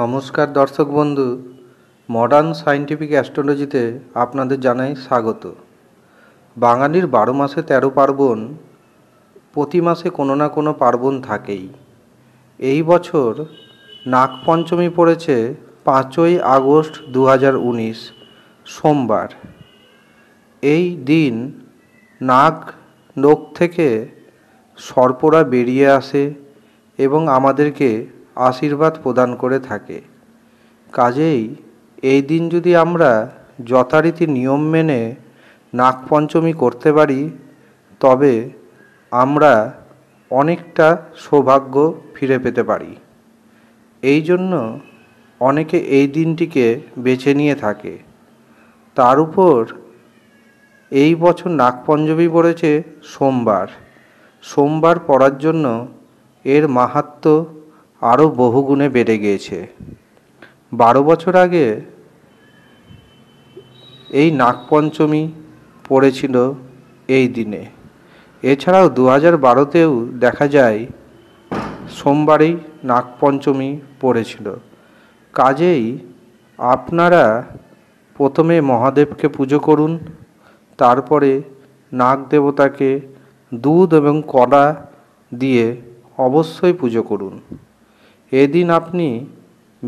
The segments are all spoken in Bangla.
নমস্কার দর্শক বন্ধু মডার্ন সায়েন্টিফিক অ্যাস্ট্রোলজিতে আপনাদের জানাই স্বাগত বাঙালির বারো মাসে তেরো পার্বণ প্রতি মাসে কোনো না কোনো পার্বণ থাকেই এই বছর নাগপঞ্চমী পড়েছে পাঁচই আগস্ট দু সোমবার এই দিন নাগ লোক থেকে সর্পরা বেরিয়ে আসে এবং আমাদেরকে আশীর্বাদ প্রদান করে থাকে কাজেই এই দিন যদি আমরা যথারীতি নিয়ম মেনে নাগপঞ্চমী করতে পারি তবে আমরা অনেকটা সৌভাগ্য ফিরে পেতে পারি এই জন্য অনেকে এই দিনটিকে বেছে নিয়ে থাকে তার উপর এই বছর নাগপঞ্চমী পড়েছে সোমবার সোমবার পড়ার জন্য এর মাহাত্ম্য আরও বহুগুণে বেড়ে গিয়েছে বারো বছর আগে এই নাগপঞ্চমী পড়েছিল এই দিনে এছাড়াও দু হাজার বারোতেও দেখা যায় সোমবারেই নাগপঞ্চমী পড়েছিল কাজেই আপনারা প্রথমে মহাদেবকে পুজো করুন তারপরে নাগ দেবতাকে দুধ এবং কড়া দিয়ে অবশ্যই পুজো করুন এদিন আপনি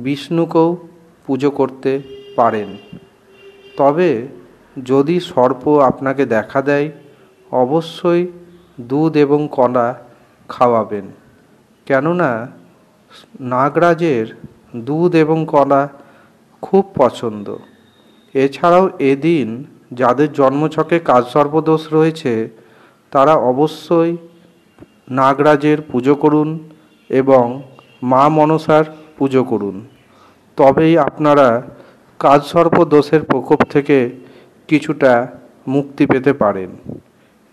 বিষ্ণুকেও পুজো করতে পারেন তবে যদি সর্প আপনাকে দেখা দেয় অবশ্যই দুধ এবং কলা খাওয়াবেন কেননা নাগরাজের দুধ এবং কলা খুব পছন্দ এছাড়াও এদিন যাদের জন্মছকে কাজ সর্বদোষ রয়েছে তারা অবশ্যই নাগরাজের পুজো করুন এবং মা মনসার পুজো করুন তবেই আপনারা কাজ সর্প দোষের প্রকোপ থেকে কিছুটা মুক্তি পেতে পারেন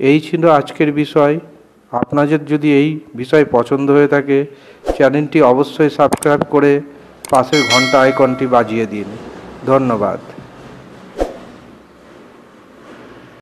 এই ছিল আজকের বিষয় আপনাদের যদি এই বিষয় পছন্দ হয়ে থাকে চ্যানেলটি অবশ্যই সাবস্ক্রাইব করে পাশের ঘন্টা আইকনটি বাজিয়ে দিন ধন্যবাদ